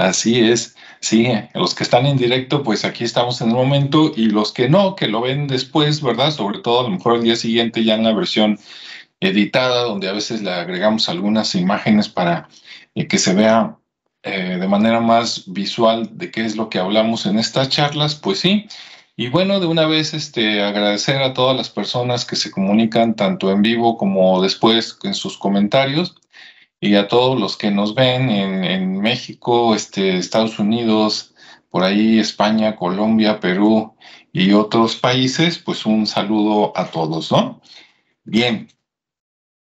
Así es, sí, los que están en directo, pues aquí estamos en el momento y los que no, que lo ven después, ¿verdad? Sobre todo a lo mejor el día siguiente ya en la versión editada, donde a veces le agregamos algunas imágenes para eh, que se vea eh, de manera más visual de qué es lo que hablamos en estas charlas, pues sí. Y bueno, de una vez este, agradecer a todas las personas que se comunican tanto en vivo como después en sus comentarios y a todos los que nos ven en, México, este, Estados Unidos, por ahí España, Colombia, Perú y otros países, pues un saludo a todos, ¿no? Bien.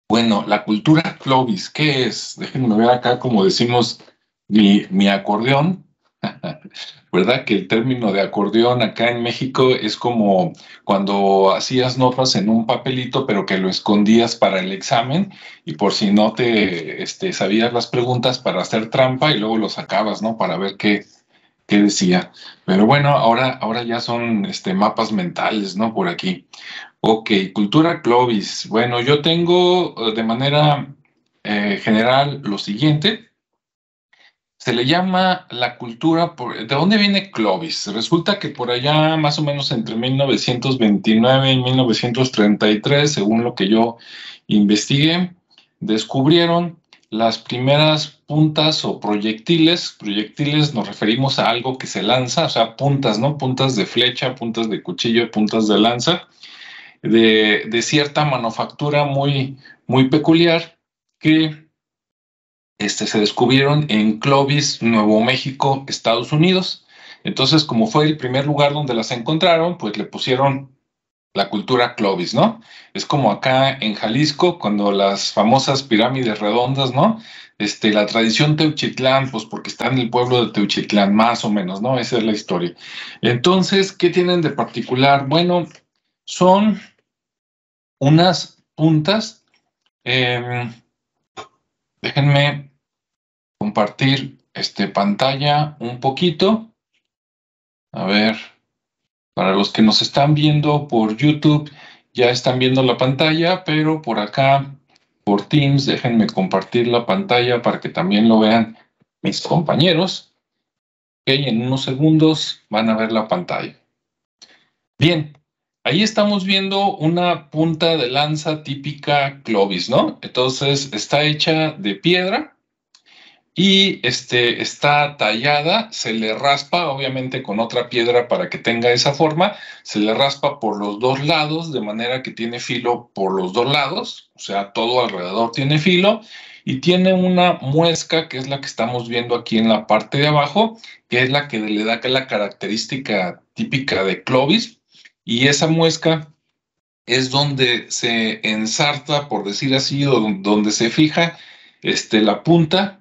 Bueno, la cultura Clovis, ¿qué es? Déjenme ver acá, como decimos, mi, mi acordeón. ¿verdad? Que el término de acordeón acá en México es como cuando hacías notas en un papelito, pero que lo escondías para el examen y por si no te este, sabías las preguntas para hacer trampa y luego lo sacabas, ¿no? Para ver qué, qué decía. Pero bueno, ahora, ahora ya son este, mapas mentales, ¿no? Por aquí. Ok, cultura Clovis. Bueno, yo tengo eh, de manera eh, general lo siguiente se le llama la cultura, ¿de dónde viene Clovis? Resulta que por allá, más o menos entre 1929 y 1933, según lo que yo investigué, descubrieron las primeras puntas o proyectiles. Proyectiles nos referimos a algo que se lanza, o sea, puntas, ¿no? Puntas de flecha, puntas de cuchillo, puntas de lanza, de, de cierta manufactura muy, muy peculiar que este, se descubrieron en Clovis, Nuevo México, Estados Unidos. Entonces, como fue el primer lugar donde las encontraron, pues le pusieron la cultura Clovis, ¿no? Es como acá en Jalisco, cuando las famosas pirámides redondas, ¿no? Este, la tradición Teuchitlán, pues porque está en el pueblo de Teuchitlán, más o menos, ¿no? Esa es la historia. Entonces, ¿qué tienen de particular? Bueno, son unas puntas. Em, déjenme compartir este, pantalla un poquito. A ver, para los que nos están viendo por YouTube, ya están viendo la pantalla, pero por acá, por Teams, déjenme compartir la pantalla para que también lo vean mis compañeros. Ok, en unos segundos van a ver la pantalla. Bien, ahí estamos viendo una punta de lanza típica Clovis, ¿no? Entonces está hecha de piedra y este, está tallada, se le raspa, obviamente con otra piedra para que tenga esa forma, se le raspa por los dos lados, de manera que tiene filo por los dos lados, o sea, todo alrededor tiene filo, y tiene una muesca, que es la que estamos viendo aquí en la parte de abajo, que es la que le da la característica típica de Clovis, y esa muesca es donde se ensarta, por decir así, donde se fija este, la punta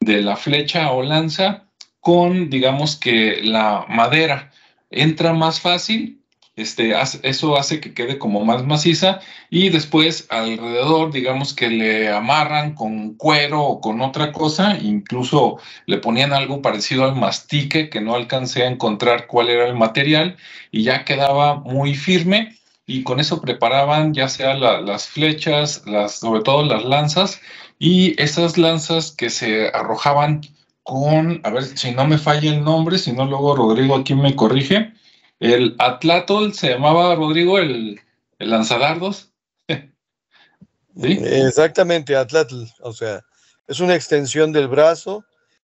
de la flecha o lanza con, digamos que la madera entra más fácil, este, eso hace que quede como más maciza y después alrededor, digamos que le amarran con cuero o con otra cosa, incluso le ponían algo parecido al mastique que no alcancé a encontrar cuál era el material y ya quedaba muy firme y con eso preparaban ya sea las flechas, las, sobre todo las lanzas y esas lanzas que se arrojaban con, a ver si no me falla el nombre, si no luego Rodrigo aquí me corrige, el Atlatol se llamaba Rodrigo el, lanzadardos. ¿Sí? Exactamente, Atlatl, o sea, es una extensión del brazo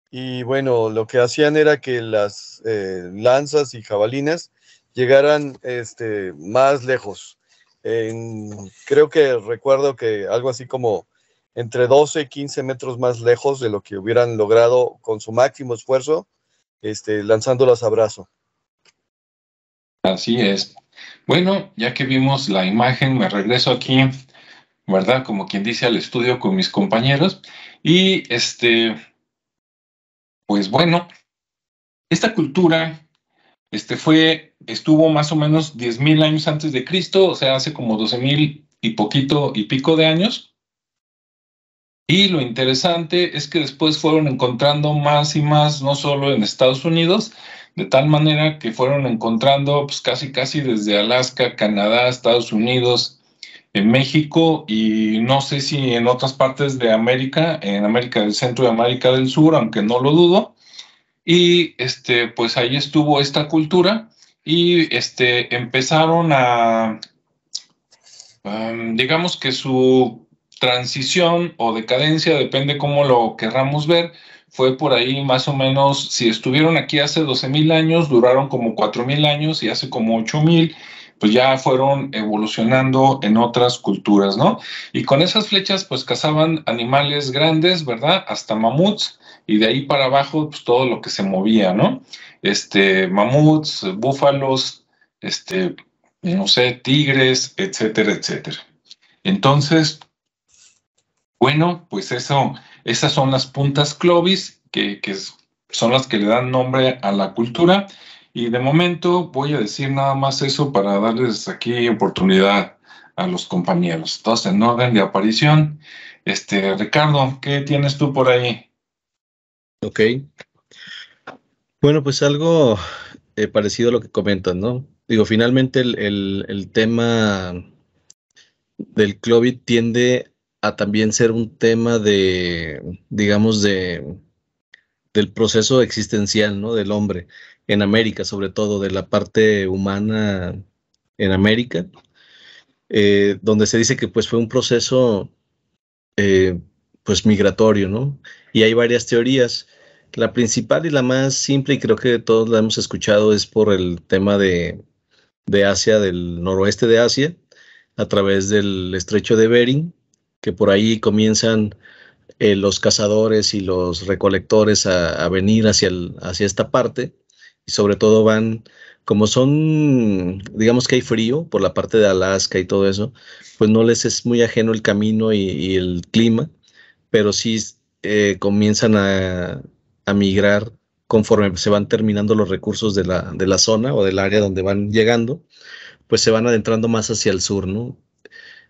y bueno, lo que hacían era que las eh, lanzas y jabalinas llegaran este, más lejos. creo que recuerdo que algo así como entre 12 y 15 metros más lejos de lo que hubieran logrado con su máximo esfuerzo, este, lanzándolas a brazo. Así es. Bueno, ya que vimos la imagen, me regreso aquí, ¿verdad? Como quien dice al estudio con mis compañeros. Y este, pues bueno, esta cultura este fue, estuvo más o menos 10.000 años antes de Cristo, o sea, hace como 12.000 y poquito y pico de años. Y lo interesante es que después fueron encontrando más y más, no solo en Estados Unidos, de tal manera que fueron encontrando pues, casi casi desde Alaska, Canadá, Estados Unidos, en México y no sé si en otras partes de América, en América del Centro y América del Sur, aunque no lo dudo. Y este, pues ahí estuvo esta cultura y este, empezaron a, digamos que su transición o decadencia, depende cómo lo querramos ver, fue por ahí más o menos, si estuvieron aquí hace 12.000 años, duraron como 4.000 años y hace como 8.000 pues ya fueron evolucionando en otras culturas, ¿no? Y con esas flechas pues cazaban animales grandes, ¿verdad? Hasta mamuts y de ahí para abajo pues todo lo que se movía, ¿no? Este, mamuts, búfalos, este, no sé, tigres, etcétera, etcétera. Entonces, bueno, pues eso, esas son las puntas Clovis, que, son las que le dan nombre a la cultura. Y de momento voy a decir nada más eso para darles aquí oportunidad a los compañeros. Entonces, en orden de aparición, este Ricardo, ¿qué tienes tú por ahí? Ok. Bueno, pues algo eh, parecido a lo que comentas, ¿no? Digo, finalmente el, tema del Clovis tiende a también ser un tema de, digamos, de, del proceso existencial, ¿no? Del hombre en América, sobre todo, de la parte humana en América, eh, donde se dice que pues fue un proceso eh, pues migratorio, ¿no? Y hay varias teorías. La principal y la más simple, y creo que todos la hemos escuchado, es por el tema de, de Asia, del noroeste de Asia, a través del estrecho de Bering, que por ahí comienzan eh, los cazadores y los recolectores a, venir hacia, el, hacia esta parte y sobre todo van, como son, digamos que hay frío por la parte de Alaska y todo eso, pues no les es muy ajeno el camino y, el clima, pero sí eh, comienzan a, migrar conforme se van terminando los recursos de la, de la zona o del área donde van llegando, pues se van adentrando más hacia el sur, ¿no?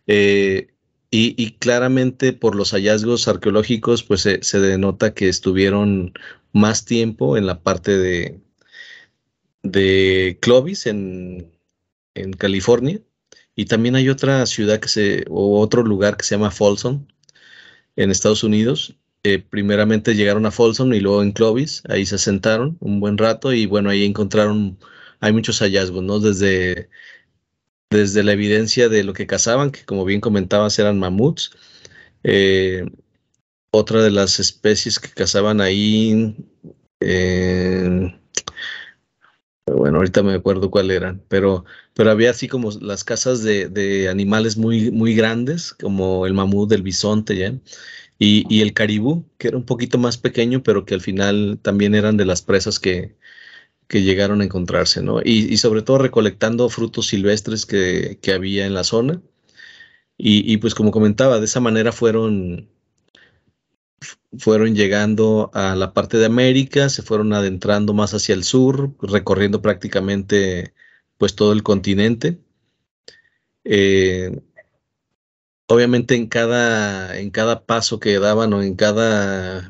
Eh, y, claramente por los hallazgos arqueológicos, pues se, denota que estuvieron más tiempo en la parte de, Clovis, en, California. Y también hay otra ciudad que se, o otro lugar que se llama Folsom, en Estados Unidos. Eh, primeramente llegaron a Folsom y luego en Clovis, ahí se asentaron un buen rato y bueno, ahí encontraron, hay muchos hallazgos, ¿no? Desde desde la evidencia de lo que cazaban, que como bien comentabas eran mamuts. Eh, otra de las especies que cazaban ahí, eh, bueno, ahorita me acuerdo cuál eran, pero, pero había así como las casas de, animales muy, muy grandes, como el mamut, del bisonte, ¿ya? Y, y, el caribú, que era un poquito más pequeño, pero que al final también eran de las presas que, que llegaron a encontrarse, ¿no? Y, sobre todo recolectando frutos silvestres que, había en la zona. Y, pues como comentaba, de esa manera fueron, fueron llegando a la parte de América, se fueron adentrando más hacia el sur, recorriendo prácticamente pues todo el continente. Eh, obviamente en cada, en cada paso que daban o en cada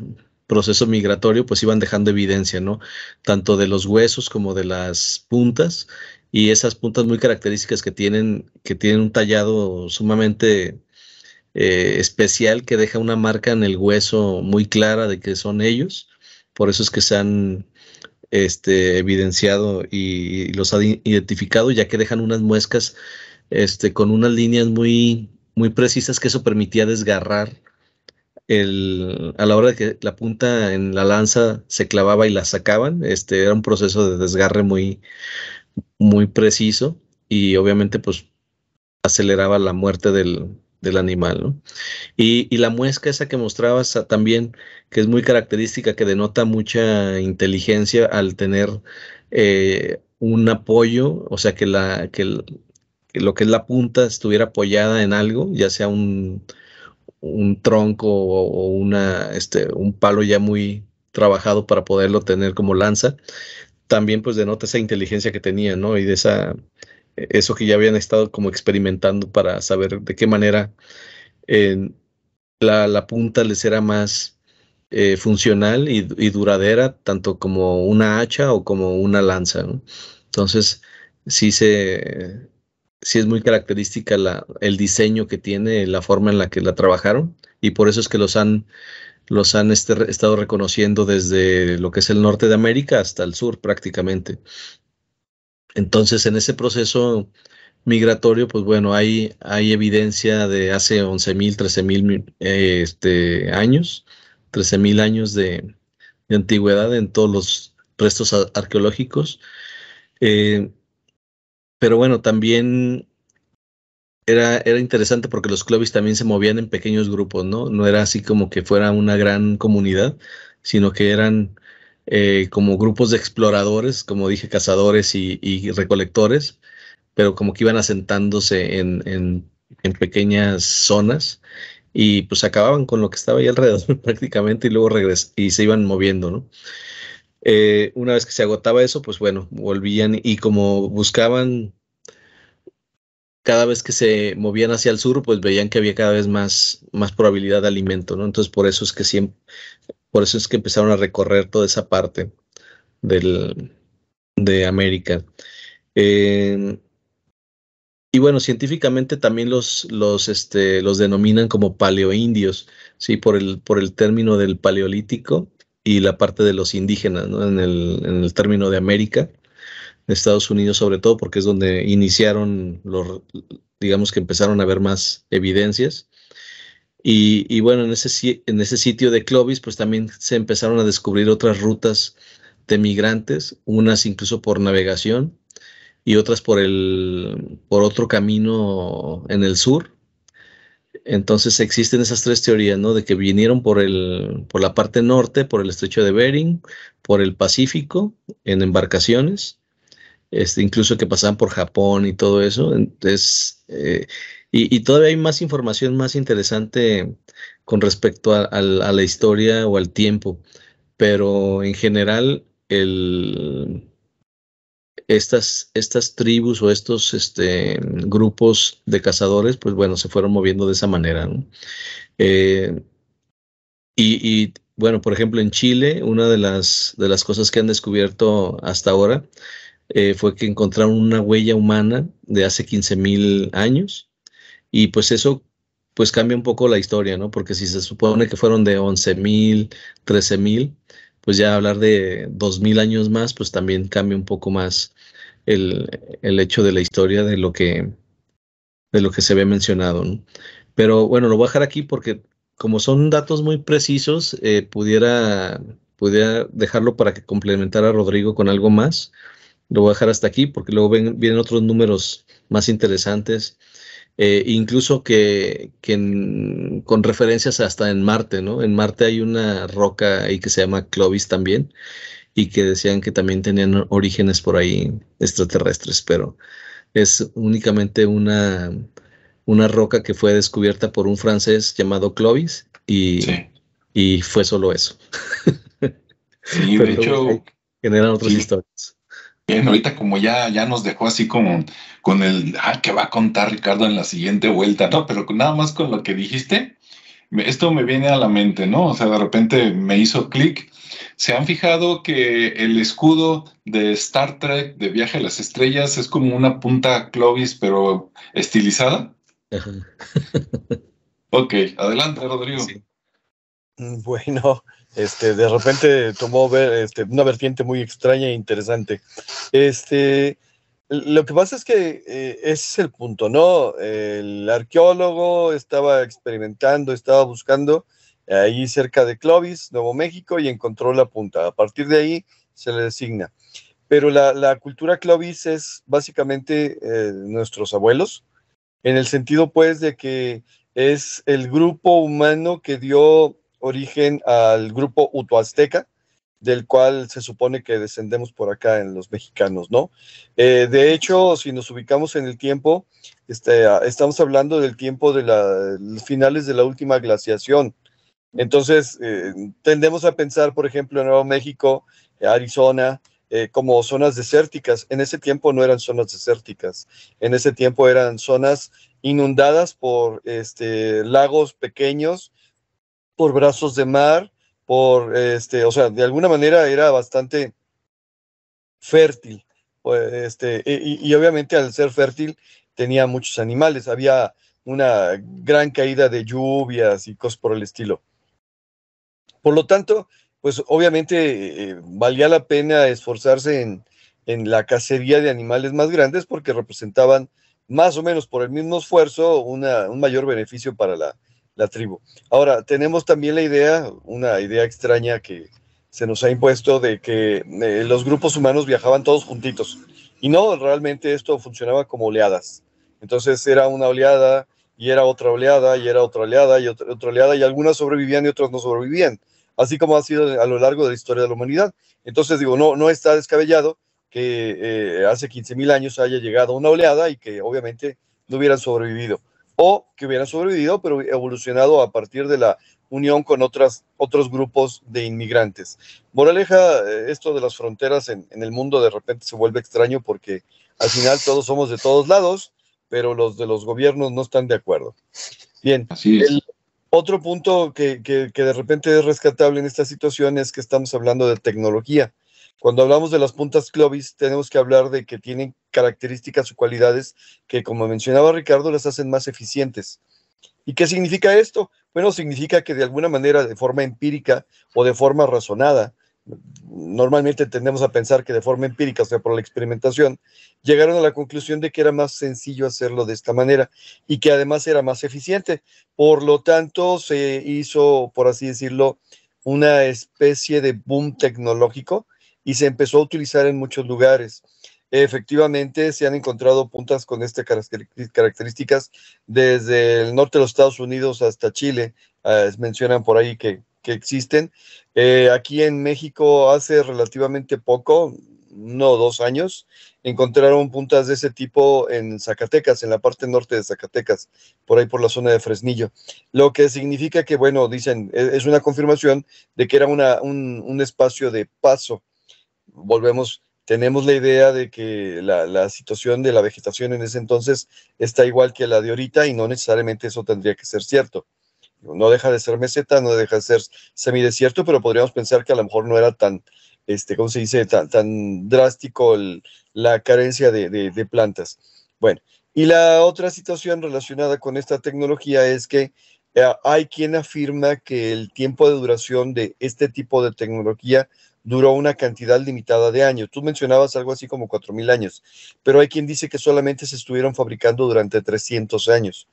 proceso migratorio, pues iban dejando evidencia, ¿no? Tanto de los huesos como de las puntas y esas puntas muy características que tienen, que tienen un tallado sumamente eh, especial que deja una marca en el hueso muy clara de que son ellos. Por eso es que se han este, evidenciado y, los han identificado, ya que dejan unas muescas este, con unas líneas muy, muy precisas que eso permitía desgarrar el, a la hora de que la punta en la lanza se clavaba y la sacaban, este, era un proceso de desgarre muy, muy preciso y obviamente pues aceleraba la muerte del, animal. Y, la muesca esa que mostrabas también, que es muy característica, que denota mucha inteligencia al tener eh, un apoyo, o sea, que, la, que lo que es la punta estuviera apoyada en algo, ya sea un, un tronco o, una, este, un palo ya muy trabajado para poderlo tener como lanza, también pues denota esa inteligencia que tenía, ¿no? Y de esa, eso que ya habían estado como experimentando para saber de qué manera la, la, punta les era más eh, funcional y, duradera, tanto como una hacha o como una lanza, Entonces, sí se, sí es muy característica el diseño que tiene, la forma en la que la trabajaron y por eso es que los han, los han este, estado reconociendo desde lo que es el norte de América hasta el sur prácticamente. Entonces, en ese proceso migratorio, pues bueno, hay, hay evidencia de hace 11.000, 13.000 este, años, 13.000 años de, antigüedad en todos los restos arqueológicos. Eh, pero bueno, también era, era interesante porque los clubes también se movían en pequeños grupos, ¿no? No era así como que fuera una gran comunidad, sino que eran eh, como grupos de exploradores, como dije, cazadores y, recolectores, pero como que iban asentándose en, pequeñas zonas y pues acababan con lo que estaba ahí alrededor prácticamente y luego regresaban y se iban moviendo, ¿no? Eh, una vez que se agotaba eso, pues bueno, volvían y como buscaban cada vez que se movían hacia el sur, pues veían que había cada vez más, más probabilidad de alimento, ¿no? Entonces por eso es que siempre, por eso es que empezaron a recorrer toda esa parte del, de América. Em, y bueno, científicamente también los, los, este, los denominan como paleoindios, ¿sí? Por el, por el término del paleolítico, y la parte de los indígenas, ¿no? en, el, en el término de América, de Estados Unidos sobre todo, porque es donde iniciaron, los, digamos que empezaron a haber más evidencias. Y, bueno, en ese, en ese sitio de Clovis, pues también se empezaron a descubrir otras rutas de migrantes, unas incluso por navegación y otras por, el, por otro camino en el sur, entonces existen esas tres teorías, ¿no? De que vinieron por, el, por la parte norte, por el estrecho de Bering, por el Pacífico, en embarcaciones, este, incluso que pasaban por Japón y todo eso. Entonces, eh, y, todavía hay más información más interesante con respecto a, la historia o al tiempo, pero en general el, estas, estas tribus o estos este, grupos de cazadores, pues bueno, se fueron moviendo de esa manera. Eh, y, bueno, por ejemplo, en Chile, una de las, de las cosas que han descubierto hasta ahora eh, fue que encontraron una huella humana de hace mil años y pues eso pues cambia un poco la historia, ¿no? Porque si se supone que fueron de 11.000, 13.000, pues ya hablar de dos mil años más, pues también cambia un poco más el, hecho de la historia de lo que, lo que se había mencionado. Pero bueno, lo voy a dejar aquí porque como son datos muy precisos, eh, pudiera, pudiera dejarlo para que complementara a Rodrigo con algo más. Lo voy a dejar hasta aquí porque luego vienen otros números más interesantes eh, incluso que, con referencias hasta en Marte, ¿no? En Marte hay una roca ahí que se llama Clovis también, y que decían que también tenían orígenes por ahí extraterrestres, pero es únicamente una, una roca que fue descubierta por un francés llamado Clovis y, fue solo eso. Sí, generan otras historias ahorita como ya, ya nos dejó así como con el, ah, que va a contar Ricardo en la siguiente vuelta, ¿no? Pero nada más con lo que dijiste, esto me viene a la mente, ¿no? O sea, de repente me hizo clic. ¿Se han fijado que el escudo de Star Trek, de Viaje a las Estrellas, es como una punta Clovis, pero estilizada? ok, adelante, Rodrigo. Mm, bueno, este, de repente tomó ver, este, una vertiente muy extraña e interesante. Este, lo que pasa es que eh, ese es el punto, ¿no? El arqueólogo estaba experimentando, estaba buscando ahí cerca de Clovis, Nuevo México, y encontró la punta. A partir de ahí se le designa. Pero la, cultura Clovis es básicamente eh, nuestros abuelos, en el sentido pues de que es el grupo humano que dio origen al grupo utoazteca del cual se supone que descendemos por acá en los mexicanos, ¿no? Eh, de hecho, si nos ubicamos en el tiempo, este, ah, estamos hablando del tiempo de los finales de la última glaciación. Entonces, eh, tendemos a pensar, por ejemplo, en Nuevo México, eh, Arizona, como zonas desérticas. En ese tiempo no eran zonas desérticas, en ese tiempo eran zonas inundadas por este, lagos pequeños por brazos de mar, por este, o sea, de alguna manera era bastante fértil. Pues, este, y, obviamente al ser fértil tenía muchos animales, había una gran caída de lluvias y cosas por el estilo. Por lo tanto, pues obviamente eh, eh, valía la pena esforzarse en, la cacería de animales más grandes porque representaban más o menos por el mismo esfuerzo un mayor beneficio para la, la tribu. Ahora, tenemos también la idea, una idea extraña que se nos ha impuesto de que eh, los grupos humanos viajaban todos juntitos. Y no, realmente esto funcionaba como oleadas. Entonces era una oleada y era otra oleada y era otra oleada y otra, oleada y algunas sobrevivían y otras no sobrevivían, así como ha sido a lo largo de la historia de la humanidad. Entonces digo, no, no está descabellado que eh, hace hace 15.000 años haya llegado una oleada y que obviamente no hubieran sobrevivido o que hubieran sobrevivido pero evolucionado a partir de la unión con otras, otros grupos de inmigrantes. Moraleja, eh, esto de las fronteras en, el mundo de repente se vuelve extraño porque al final todos somos de todos lados, pero los de los gobiernos no están de acuerdo. Bien, otro punto que, que de repente es rescatable en esta situación es que estamos hablando de tecnología. Cuando hablamos de las puntas Clovis, tenemos que hablar de que tienen características o cualidades que, como mencionaba Ricardo, las hacen más eficientes. ¿Y qué significa esto? Bueno, significa que de alguna manera, de forma empírica o de forma razonada, normalmente tendemos a pensar que de forma empírica, o sea, por la experimentación, llegaron a la conclusión de que era más sencillo hacerlo de esta manera y que además era más eficiente. Por lo tanto, se hizo, por así decirlo, una especie de boom tecnológico y se empezó a utilizar en muchos lugares. Efectivamente, se han encontrado puntas con estas características desde el norte de los Estados Unidos hasta Chile. Eh, mencionan por ahí que, que existen. Eh, aquí en México hace relativamente poco, no dos años, encontraron puntas de ese tipo en Zacatecas, en la parte norte de Zacatecas, por ahí por la zona de Fresnillo. Lo que significa que, bueno, dicen, e, es una confirmación de que era una, un, un espacio de paso volvemos, tenemos la idea de que la, la, situación de la vegetación en ese entonces está igual que la de ahorita y no necesariamente eso tendría que ser cierto. No deja de ser meseta, no deja de ser semidesierto, pero podríamos pensar que a lo mejor no era tan, este, ¿cómo se dice?, tan, tan drástico la carencia de, de, plantas. Bueno, y la otra situación relacionada con esta tecnología es que eh, hay quien afirma que el tiempo de duración de este tipo de tecnología duró una cantidad limitada de años. Tú mencionabas algo así como 4.000 años, pero hay quien dice que solamente se estuvieron fabricando durante 300 años.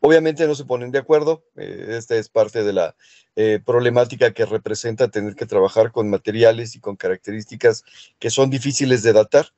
Obviamente no se ponen de acuerdo, eh, esta es parte de la eh, problemática que representa tener que trabajar con materiales y con características que son difíciles de datar,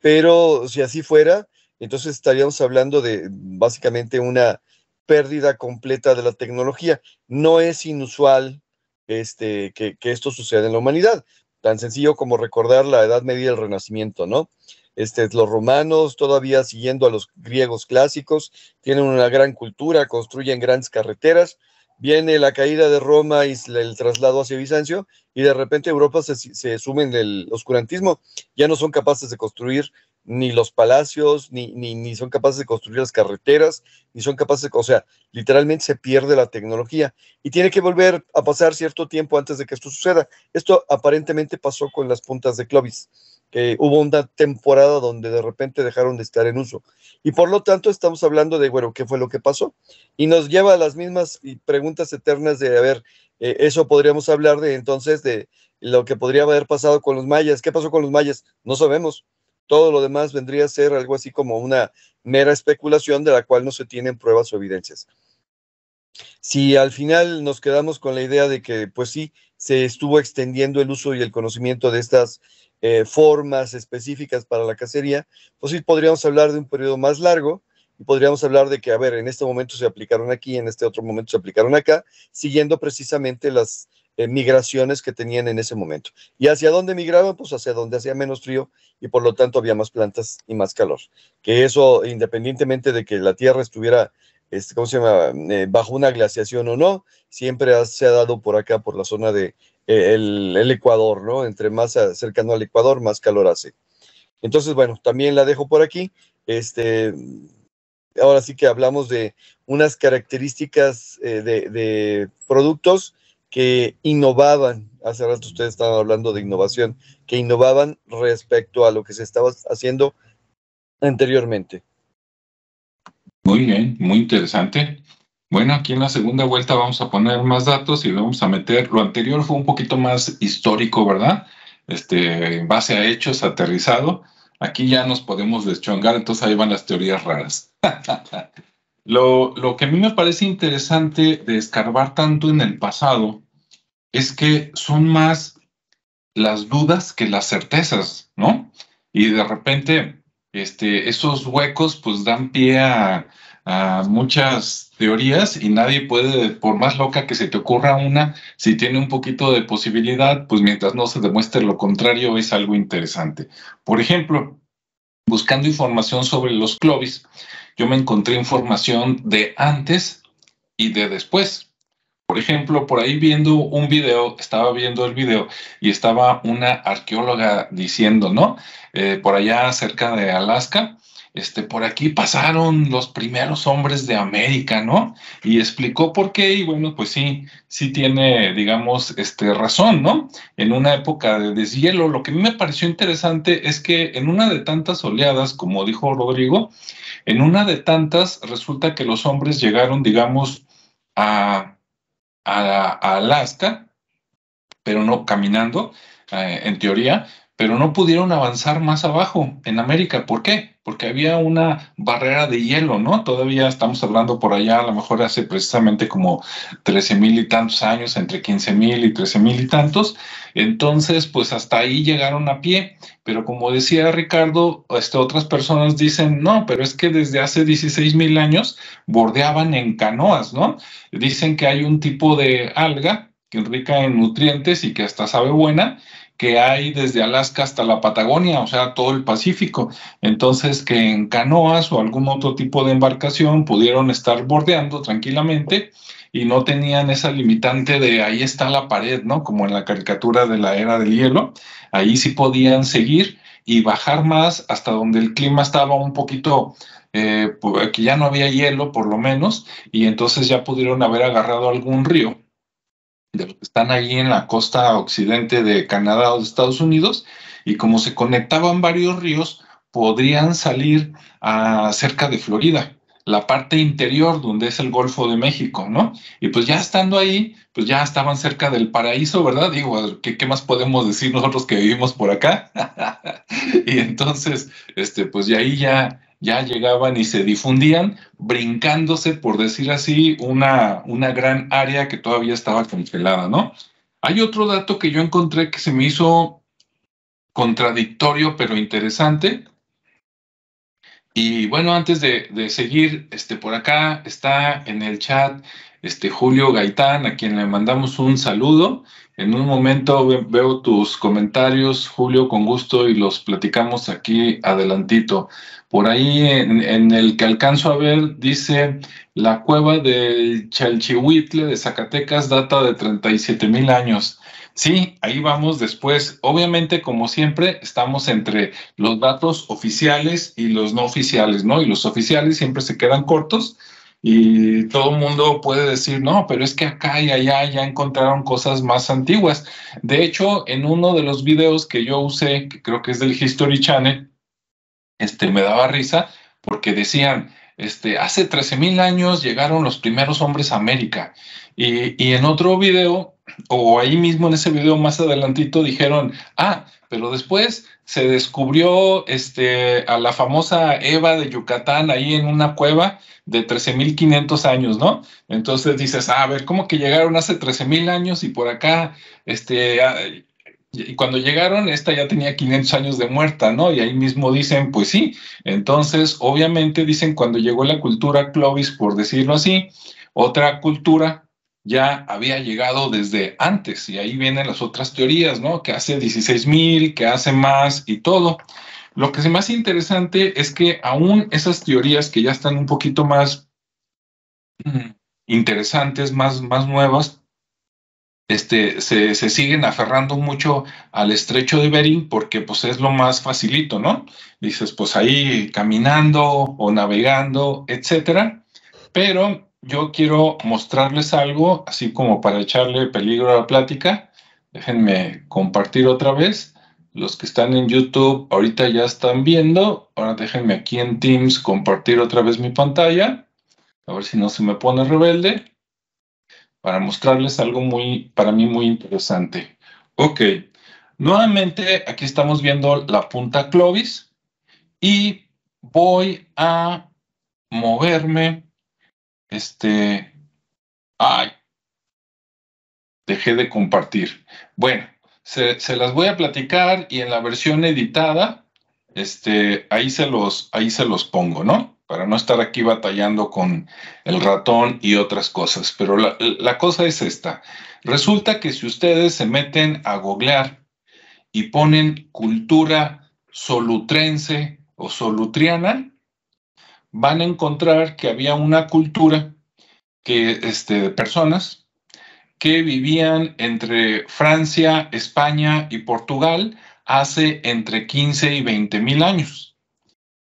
pero si así fuera, entonces estaríamos hablando de básicamente una pérdida completa de la tecnología. No es inusual este, que esto suceda en la humanidad tan sencillo como recordar la Edad Media del Renacimiento, ¿no? Este, los romanos, todavía siguiendo a los griegos clásicos, tienen una gran cultura, construyen grandes carreteras. Viene la caída de Roma y el traslado hacia Bizancio, y de repente Europa se, se sume en el oscurantismo. Ya no son capaces de construir ni los palacios, ni, ni, son capaces de construir las carreteras, ni son capaces de, o sea, literalmente se pierde la tecnología y tiene que volver a pasar cierto tiempo antes de que esto suceda. Esto aparentemente pasó con las puntas de Clovis, que hubo una temporada donde de repente dejaron de estar en uso. Y por lo tanto estamos hablando de, bueno, ¿qué fue lo que pasó? Y nos lleva a las mismas preguntas eternas de, a ver, eh, eso podríamos hablar de entonces de lo que podría haber pasado con los mayas. ¿Qué pasó con los mayas? No sabemos todo lo demás vendría a ser algo así como una mera especulación de la cual no se tienen pruebas o evidencias. Si al final nos quedamos con la idea de que, pues sí, se estuvo extendiendo el uso y el conocimiento de estas eh, formas específicas para la cacería, pues sí podríamos hablar de un periodo más largo y podríamos hablar de que, a ver, en este momento se aplicaron aquí, en este otro momento se aplicaron acá, siguiendo precisamente las, migraciones que tenían en ese momento. ¿Y hacia dónde migraban? Pues hacia donde hacía menos frío y por lo tanto había más plantas y más calor. Que eso, independientemente de que la Tierra estuviera, este, ¿cómo se llama?, eh, bajo una glaciación o no, siempre se ha dado por acá, por la zona de eh, el, Ecuador, ¿no? Entre más eh, cercano al Ecuador, más calor hace. Entonces, bueno, también la dejo por aquí. Este, ahora sí que hablamos de unas características de, de productos que innovaban, hace rato ustedes estaban hablando de innovación, que innovaban respecto a lo que se estaba haciendo anteriormente. Muy bien, muy interesante. Bueno, aquí en la segunda vuelta vamos a poner más datos y vamos a meter, lo anterior fue un poquito más histórico, ¿verdad? Este, en base a hechos, aterrizado. Aquí ya nos podemos deschongar, entonces ahí van las teorías raras. lo, lo que a mí me parece interesante de escarbar tanto en el pasado es que son más las dudas que las certezas, ¿no? Y de repente, este, esos huecos pues dan pie a, a muchas teorías y nadie puede, por más loca que se te ocurra una, si tiene un poquito de posibilidad, pues mientras no se demuestre lo contrario, es algo interesante. Por ejemplo, buscando información sobre los Clovis, yo me encontré información de antes y de después. Por ejemplo, por ahí viendo un video, estaba viendo el video y estaba una arqueóloga diciendo, ¿no? Eh, por allá cerca de Alaska, este, por aquí pasaron los primeros hombres de América, ¿no? Y explicó por qué, y bueno, pues sí, sí tiene, digamos, este, razón, ¿no? En una época de deshielo, lo que a mí me pareció interesante es que en una de tantas oleadas, como dijo Rodrigo, en una de tantas resulta que los hombres llegaron, digamos, a a, Alaska, pero no caminando, eh, en teoría, pero no pudieron avanzar más abajo en América. ¿Por qué? Porque había una barrera de hielo, ¿no? Todavía estamos hablando por allá, a lo mejor hace precisamente como 13 mil y tantos años, entre 15 mil y 13 mil y tantos. Entonces, pues hasta ahí llegaron a pie. Pero como decía Ricardo, este, otras personas dicen, no, pero es que desde hace 16 mil años bordeaban en canoas, ¿no? Dicen que hay un tipo de alga que rica en nutrientes y que hasta sabe buena, que hay desde Alaska hasta la Patagonia, o sea, todo el Pacífico. Entonces, que en canoas o algún otro tipo de embarcación pudieron estar bordeando tranquilamente y no tenían esa limitante de ahí está la pared, ¿no? Como en la caricatura de la era del hielo, ahí sí podían seguir y bajar más hasta donde el clima estaba un poquito eh, pues, que ya no había hielo por lo menos, y entonces ya pudieron haber agarrado algún río están ahí en la costa occidente de Canadá o de Estados Unidos, y como se conectaban varios ríos, podrían salir a cerca de Florida, la parte interior donde es el Golfo de México, ¿no? Y pues ya estando ahí, pues ya estaban cerca del paraíso, ¿verdad? Digo, ¿qué, qué más podemos decir nosotros que vivimos por acá? y entonces, este, pues de ahí ya ya llegaban y se difundían, brincándose, por decir así, una, una gran área que todavía estaba congelada, ¿no? Hay otro dato que yo encontré que se me hizo contradictorio, pero interesante. Y bueno, antes de, seguir, este, por acá está en el chat este, Julio Gaitán, a quien le mandamos un saludo. En un momento veo tus comentarios, Julio, con gusto y los platicamos aquí adelantito. Por ahí en, el que alcanzo a ver dice la cueva del Chalchihuitle de Zacatecas data de 37 mil años. Sí, ahí vamos después. Obviamente, como siempre, estamos entre los datos oficiales y los no oficiales, ¿no? Y los oficiales siempre se quedan cortos y todo el mundo puede decir, no, pero es que acá y allá ya encontraron cosas más antiguas. De hecho, en uno de los videos que yo usé, que creo que es del History Channel, este, me daba risa porque decían, este, hace 13.000 años llegaron los primeros hombres a América. Y, y en otro video, o ahí mismo en ese video más adelantito, dijeron, ah, pero después se descubrió este, a la famosa Eva de Yucatán ahí en una cueva de 13.500 años, ¿no? Entonces dices, ah, a ver, ¿cómo que llegaron hace 13.000 años y por acá, este, ah, y cuando llegaron, esta ya tenía 500 años de muerta, ¿no? Y ahí mismo dicen, pues sí. Entonces, obviamente dicen, cuando llegó la cultura Clovis, por decirlo así, otra cultura ya había llegado desde antes y ahí vienen las otras teorías, ¿no? Que hace 16.000 que hace más y todo. Lo que es más interesante es que aún esas teorías que ya están un poquito más mm, interesantes, más, más nuevas, este, se, siguen aferrando mucho al estrecho de Bering porque pues es lo más facilito, ¿no? Dices, pues ahí caminando o navegando, etcétera. Pero yo quiero mostrarles algo, así como para echarle peligro a la plática. Déjenme compartir otra vez. Los que están en YouTube ahorita ya están viendo. Ahora déjenme aquí en Teams compartir otra vez mi pantalla. A ver si no se me pone rebelde. Para mostrarles algo muy, para mí muy interesante. Ok. Nuevamente aquí estamos viendo la punta Clovis. Y voy a moverme este. Ay. Dejé de compartir. Bueno, se, las voy a platicar y en la versión editada, este, ahí se los, ahí se los pongo, ¿no? Para no estar aquí batallando con el ratón y otras cosas. Pero la, la cosa es esta. Resulta que si ustedes se meten a googlear y ponen cultura solutrense o solutriana, van a encontrar que había una cultura que, este, de personas que vivían entre Francia, España y Portugal hace entre 15 y 20 mil años.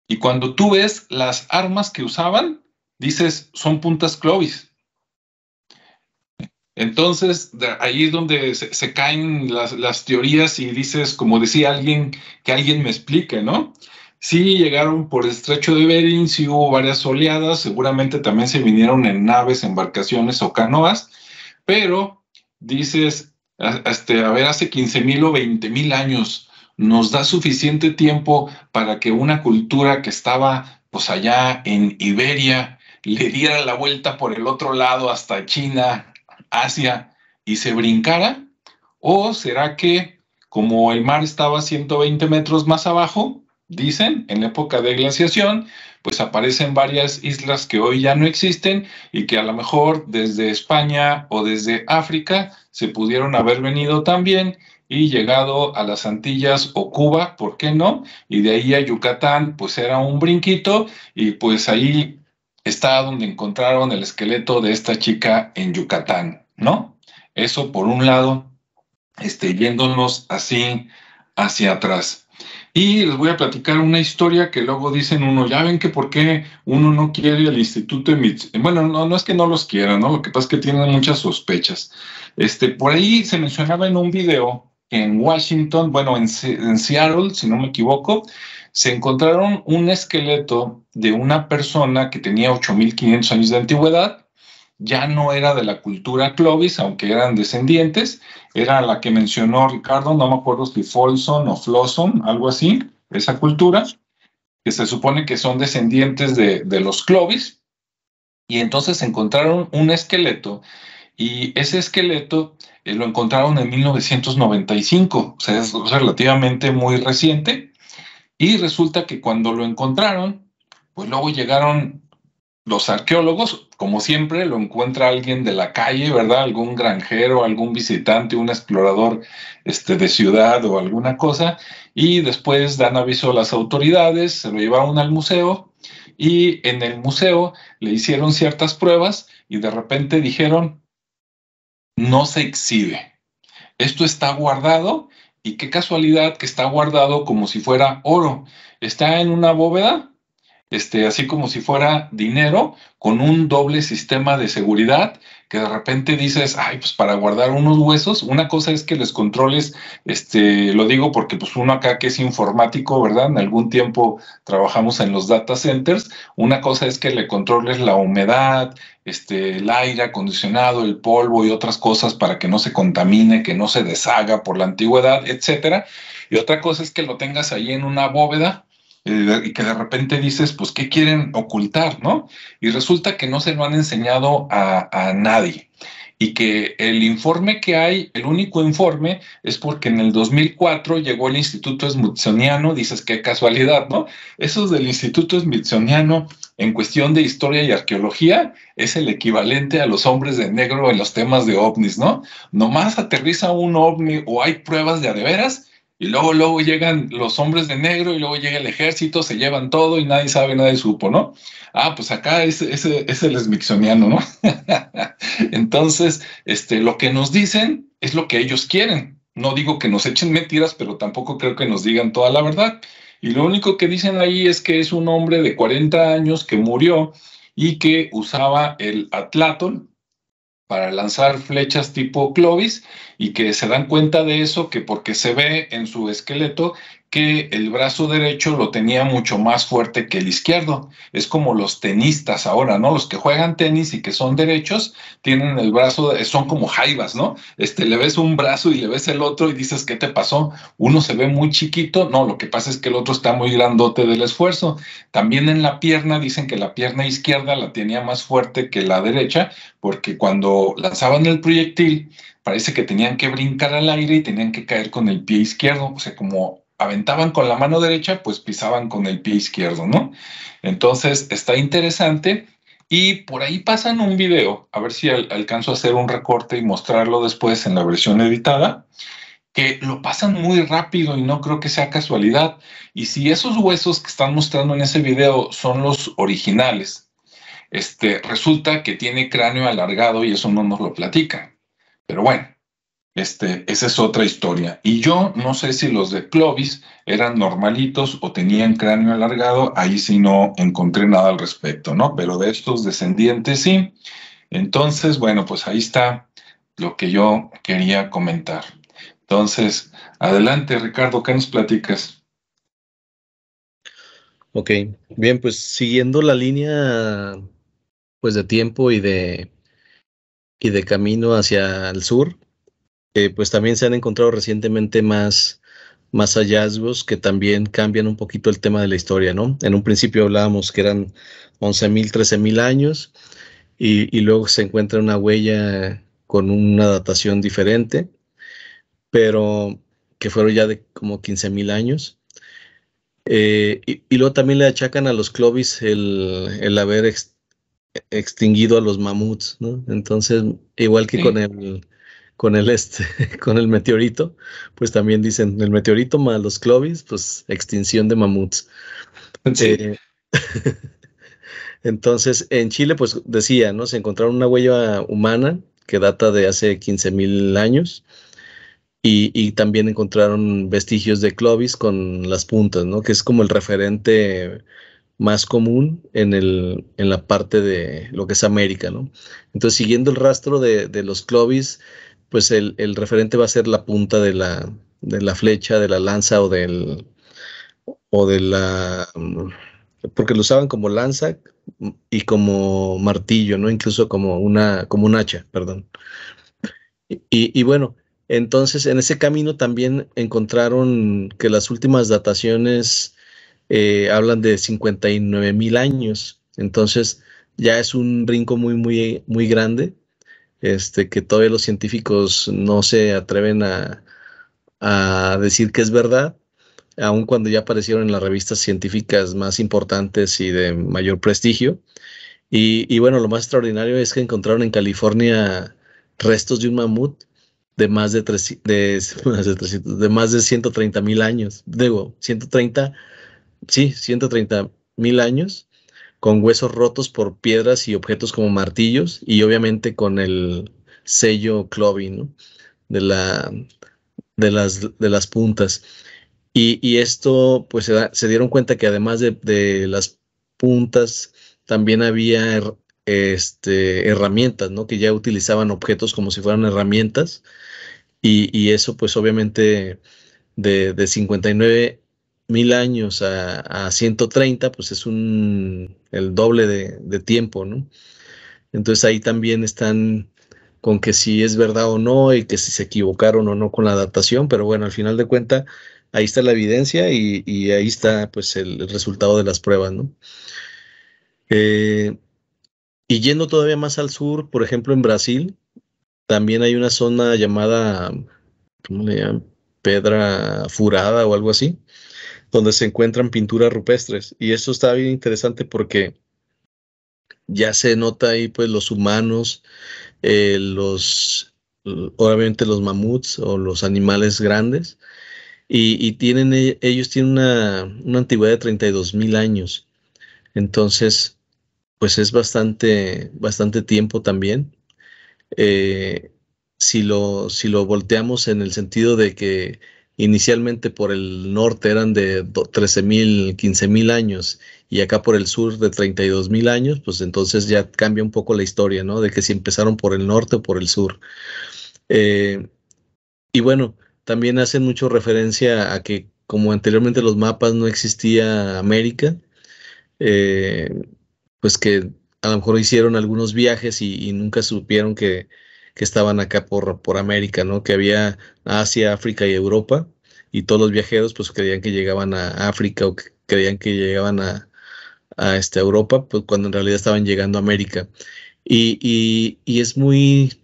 Y cuando tú ves las armas que usaban, dices, son puntas clovis. Entonces, ahí es donde se, caen las, las, teorías y dices, como decía alguien, que alguien me explique, ¿no? Sí, llegaron por el estrecho de Bering, sí hubo varias oleadas, seguramente también se vinieron en naves, embarcaciones o canoas, pero dices, hasta, este, a ver, hace 15 mil o 20 mil años, nos da suficiente tiempo para que una cultura que estaba pues allá en Iberia le diera la vuelta por el otro lado hasta China, Asia y se brincara? ¿O será que como el mar estaba 120 metros más abajo, Dicen, en época de glaciación, pues aparecen varias islas que hoy ya no existen y que a lo mejor desde España o desde África se pudieron haber venido también y llegado a las Antillas o Cuba, ¿por qué no? Y de ahí a Yucatán, pues era un brinquito y pues ahí está donde encontraron el esqueleto de esta chica en Yucatán, ¿no? Eso por un lado, este, yéndonos así hacia atrás. Y les voy a platicar una historia que luego dicen uno, ya ven que por qué uno no quiere el Instituto de eh, Bueno, no, no es que no los quiera, ¿no? Lo que pasa es que tienen muchas sospechas. Este, por ahí se mencionaba en un video que en Washington, bueno, en, en Seattle, si no me equivoco, se encontraron un esqueleto de una persona que tenía 8.500 años de antigüedad ya no era de la cultura Clovis, aunque eran descendientes, era la que mencionó Ricardo, no me acuerdo si Folson o Flosson, algo así, esa cultura, que se supone que son descendientes de, los Clovis, y entonces encontraron un esqueleto, y ese esqueleto eh, lo encontraron en 1995, o sea, es relativamente muy reciente, y resulta que cuando lo encontraron, pues luego llegaron los arqueólogos, como siempre, lo encuentra alguien de la calle, ¿verdad? Algún granjero, algún visitante, un explorador este, de ciudad o alguna cosa, y después dan aviso a las autoridades, se lo llevaron al museo y en el museo le hicieron ciertas pruebas y de repente dijeron, no se exhibe, esto está guardado y qué casualidad que está guardado como si fuera oro, está en una bóveda este, así como si fuera dinero, con un doble sistema de seguridad que de repente dices, ay, pues para guardar unos huesos, una cosa es que les controles, este, lo digo porque pues uno acá que es informático, ¿verdad? En algún tiempo trabajamos en los data centers, una cosa es que le controles la humedad, este, el aire acondicionado, el polvo y otras cosas para que no se contamine, que no se deshaga por la antigüedad, etcétera. Y otra cosa es que lo tengas ahí en una bóveda eh, y que de repente dices, pues, ¿qué quieren ocultar, no? Y resulta que no se lo han enseñado a, a nadie y que el informe que hay, el único informe, es porque en el 2004 llegó el Instituto Smithsoniano, dices qué casualidad, ¿no? Eso del Instituto Smithsoniano en cuestión de historia y arqueología es el equivalente a los hombres de negro en los temas de ovnis, ¿no? Nomás aterriza un ovni o hay pruebas de a y luego, luego llegan los hombres de negro y luego llega el ejército, se llevan todo y nadie sabe, nadie supo, ¿no? Ah, pues acá es, es, el smixoniano ¿no? Entonces, este, lo que nos dicen es lo que ellos quieren. No digo que nos echen mentiras, pero tampoco creo que nos digan toda la verdad. Y lo único que dicen ahí es que es un hombre de 40 años que murió y que usaba el atlatón, para lanzar flechas tipo Clovis y que se dan cuenta de eso, que porque se ve en su esqueleto el brazo derecho lo tenía mucho más fuerte que el izquierdo. Es como los tenistas ahora, ¿no? Los que juegan tenis y que son derechos tienen el brazo, son como jaivas, ¿no? Este, le ves un brazo y le ves el otro y dices, ¿qué te pasó? Uno se ve muy chiquito, no, lo que pasa es que el otro está muy grandote del esfuerzo. También en la pierna dicen que la pierna izquierda la tenía más fuerte que la derecha, porque cuando lanzaban el proyectil, parece que tenían que brincar al aire y tenían que caer con el pie izquierdo, o sea, como aventaban con la mano derecha, pues pisaban con el pie izquierdo, ¿no? Entonces está interesante. Y por ahí pasan un video, a ver si alcanzo a hacer un recorte y mostrarlo después en la versión editada, que lo pasan muy rápido y no creo que sea casualidad. Y si esos huesos que están mostrando en ese video son los originales, este, resulta que tiene cráneo alargado y eso no nos lo platica Pero bueno, este, esa es otra historia. Y yo no sé si los de Clovis eran normalitos o tenían cráneo alargado, ahí sí no encontré nada al respecto, ¿no? Pero de estos descendientes sí. Entonces, bueno, pues ahí está lo que yo quería comentar. Entonces, adelante Ricardo, ¿qué nos platicas? Ok, bien, pues siguiendo la línea pues de tiempo y de, y de camino hacia el sur, pues también se han encontrado recientemente más, más hallazgos que también cambian un poquito el tema de la historia, ¿no? En un principio hablábamos que eran 11.000, 13.000 años y, luego se encuentra una huella con una datación diferente, pero que fueron ya de como 15.000 años. Eh, y, luego también le achacan a los Clovis el, haber extinguido a los mamuts, ¿no? Entonces, igual que con el con el este, con el meteorito, pues también dicen el meteorito más los clovis, pues extinción de mamuts. Eh, entonces, en Chile, pues decía, ¿no? Se encontraron una huella humana que data de hace mil años y, también encontraron vestigios de clovis con las puntas, ¿no? Que es como el referente más común en, el, en la parte de lo que es América, ¿no? Entonces, siguiendo el rastro de, de los clovis, pues el, referente va a ser la punta de la, de la flecha, de la lanza o del, o de la, porque lo usaban como lanza y como martillo, ¿no? Incluso como una, como un hacha, perdón. Y, bueno, entonces en ese camino también encontraron que las últimas dataciones eh, hablan de 59 mil años, entonces ya es un brinco muy, muy, muy grande este, que todavía los científicos no se atreven a, decir que es verdad, aun cuando ya aparecieron en las revistas científicas más importantes y de mayor prestigio. Y, bueno, lo más extraordinario es que encontraron en California restos de un mamut de más de, de, de, más de 130 mil años. Digo, 130, sí, 130 mil años con huesos rotos por piedras y objetos como martillos y obviamente con el sello Clovis De, la, de, las, de las puntas. Y, esto, pues se, dieron cuenta que además de, las puntas, también había este, herramientas, ¿no? Que ya utilizaban objetos como si fueran herramientas. Y, eso, pues obviamente, de, de 59 mil años a, a 130, pues es un, el doble de, de, tiempo, ¿no? Entonces ahí también están con que si es verdad o no y que si se equivocaron o no con la adaptación, pero bueno, al final de cuenta ahí está la evidencia y, ahí está pues el, resultado de las pruebas, ¿no? Eh, y yendo todavía más al sur, por ejemplo, en Brasil, también hay una zona llamada, ¿cómo le llaman? Pedra furada o algo así, donde se encuentran pinturas rupestres. Y eso está bien interesante porque ya se nota ahí pues los humanos, eh, los, obviamente los mamuts o los animales grandes. Y, tienen, eh, ellos tienen una, antigüedad de 32 mil años. Entonces, pues es bastante, bastante tiempo también. Eh, si, lo, si lo volteamos en el sentido de que inicialmente por el norte eran de 13.000, 15.000 años y acá por el sur de 32.000 años, pues entonces ya cambia un poco la historia, ¿no? De que si empezaron por el norte o por el sur. Eh, y bueno, también hacen mucho referencia a que como anteriormente los mapas no existía América, eh, pues que a lo mejor hicieron algunos viajes y nunca supieron que, que estaban acá por, por América, ¿no? Que había Asia, África y Europa, y todos los viajeros pues creían que llegaban a África o creían que llegaban a, a este, Europa, pues cuando en realidad estaban llegando a América. Y, es muy,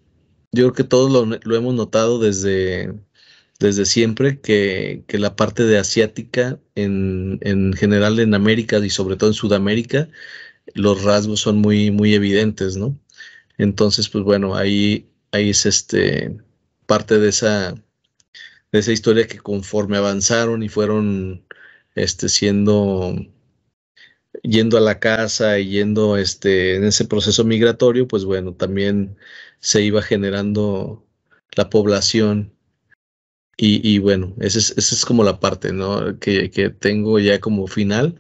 yo creo que todos lo, hemos notado desde, desde siempre que, la parte de asiática en, general en América y sobre todo en Sudamérica, los rasgos son muy, muy evidentes, ¿no? Entonces, pues bueno, ahí ahí es este, parte de esa, de esa historia que conforme avanzaron y fueron este, siendo yendo a la casa y yendo este, en ese proceso migratorio, pues bueno, también se iba generando la población. Y, bueno, esa es, como la parte que, tengo ya como final,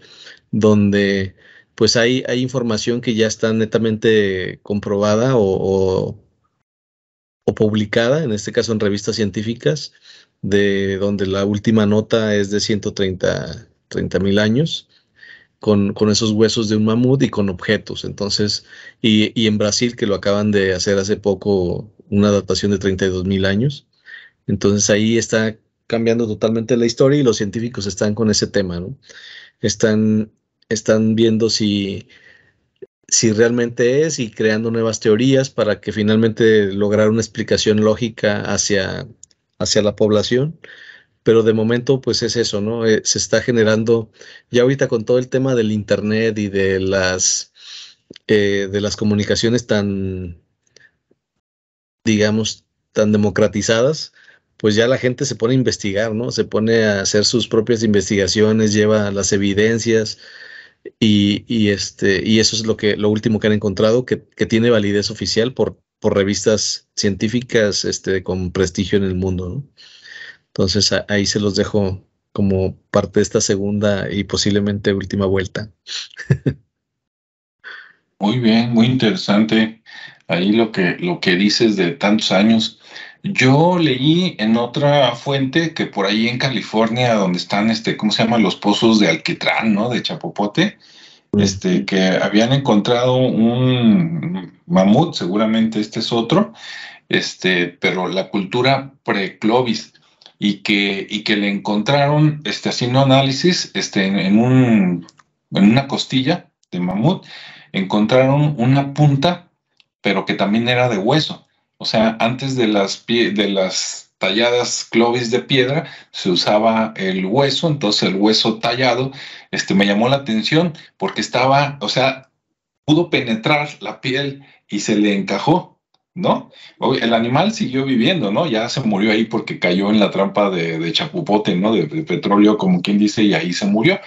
donde pues hay, hay información que ya está netamente comprobada o o publicada, en este caso en revistas científicas, de donde la última nota es de 130 mil años, con, esos huesos de un mamut y con objetos. Entonces, y, en Brasil, que lo acaban de hacer hace poco, una adaptación de 32 mil años. Entonces ahí está cambiando totalmente la historia y los científicos están con ese tema, ¿no? Están, están viendo si si realmente es y creando nuevas teorías para que finalmente lograr una explicación lógica hacia, hacia la población. Pero de momento, pues es eso, ¿no? Eh, se está generando, ya ahorita con todo el tema del Internet y de las, eh, de las comunicaciones tan, digamos, tan democratizadas, pues ya la gente se pone a investigar, ¿no? Se pone a hacer sus propias investigaciones, lleva las evidencias, y, este, y eso es lo, que, lo último que han encontrado, que, tiene validez oficial por, revistas científicas este, con prestigio en el mundo. Entonces ahí se los dejo como parte de esta segunda y posiblemente última vuelta. muy bien, muy interesante. Ahí lo que, lo que dices de tantos años. Yo leí en otra fuente que por ahí en California, donde están, este, ¿cómo se llaman? Los pozos de alquitrán, ¿no? De Chapopote, este, que habían encontrado un mamut, seguramente este es otro, este, pero la cultura preclovis y que, y que le encontraron, este, haciendo análisis, este, en, un, en una costilla de mamut, encontraron una punta, pero que también era de hueso. O sea, antes de las, de las talladas clovis de piedra se usaba el hueso, entonces el hueso tallado, este me llamó la atención porque estaba, o sea, pudo penetrar la piel y se le encajó, ¿no? El animal siguió viviendo, ¿no? Ya se murió ahí porque cayó en la trampa de, de chapupote, ¿no? De, petróleo, como quien dice, y ahí se murió.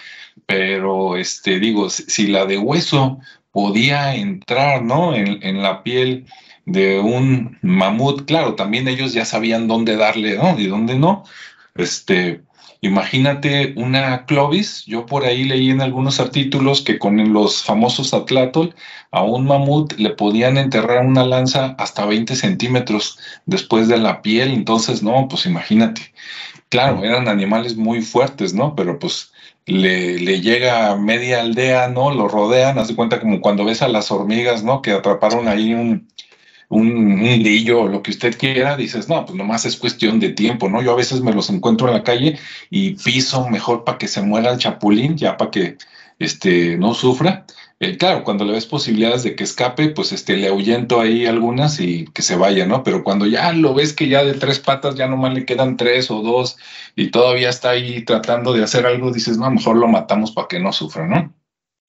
Pero, este, digo, si, la de hueso podía entrar, ¿no? En, en la piel de un mamut, claro, también ellos ya sabían dónde darle ¿no? y dónde no. Este, imagínate una Clovis, yo por ahí leí en algunos artículos que con los famosos atlátol, a un mamut le podían enterrar una lanza hasta 20 centímetros después de la piel, entonces no, pues imagínate. Claro, eran animales muy fuertes, ¿no? Pero pues le, le, llega a media aldea, ¿no? Lo rodean, de cuenta como cuando ves a las hormigas, ¿no? Que atraparon ahí un, un, lillo o lo que usted quiera, dices, no, pues nomás es cuestión de tiempo, ¿no? Yo a veces me los encuentro en la calle y piso mejor para que se muera el chapulín, ya para que este, no sufra. Eh, claro, cuando le ves posibilidades de que escape, pues este, le ahuyento ahí algunas y que se vaya, ¿no? Pero cuando ya lo ves que ya de tres patas ya nomás le quedan tres o dos y todavía está ahí tratando de hacer algo, dices, no, mejor lo matamos para que no sufra, ¿no?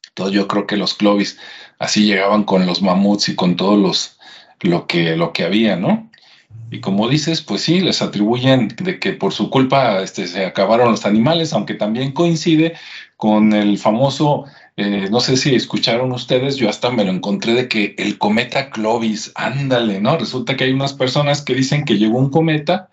Entonces yo creo que los Clovis así llegaban con los mamuts y con todos los, lo que, lo que había, ¿no? Y como dices, pues sí, les atribuyen de que por su culpa este, se acabaron los animales, aunque también coincide con el famoso, eh, no sé si escucharon ustedes, yo hasta me lo encontré de que el cometa Clovis, ándale, ¿no? Resulta que hay unas personas que dicen que llegó un cometa